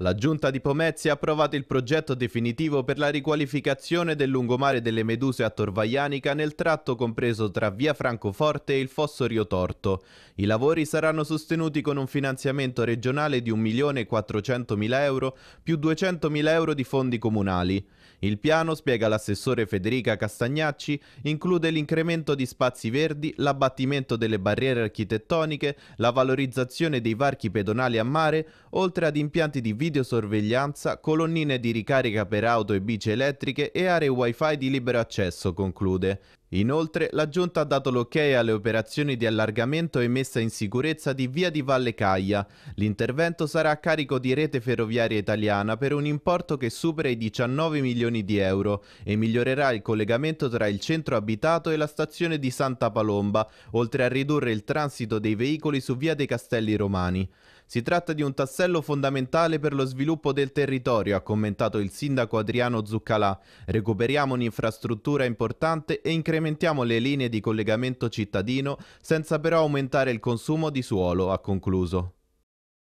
La Giunta di Pomezia ha approvato il progetto definitivo per la riqualificazione del lungomare delle Meduse a Torvaianica nel tratto compreso tra via Francoforte e il Fosso Rio Torto. I lavori saranno sostenuti con un finanziamento regionale di 1.400.000 euro più 200.000 euro di fondi comunali. Il piano, spiega l'assessore Federica Castagnacci, include l'incremento di spazi verdi, l'abbattimento delle barriere architettoniche, la valorizzazione dei varchi pedonali a mare, oltre ad impianti di videosorveglianza, colonnine di ricarica per auto e bici elettriche e aree wifi di libero accesso, conclude. Inoltre, la Giunta ha dato l'ok alle operazioni di allargamento e messa in sicurezza di Via di Valle Caglia. L'intervento sarà a carico di Rete Ferroviaria Italiana per un importo che supera i 19 milioni di euro e migliorerà il collegamento tra il centro abitato e la stazione di Santa Palomba, oltre a ridurre il transito dei veicoli su Via dei Castelli Romani. Si tratta di un tassello fondamentale per lo sviluppo del territorio, ha commentato il sindaco Adriano Zuccalà. Recuperiamo un'infrastruttura importante e incrementiamo le linee di collegamento cittadino senza però aumentare il consumo di suolo, ha concluso.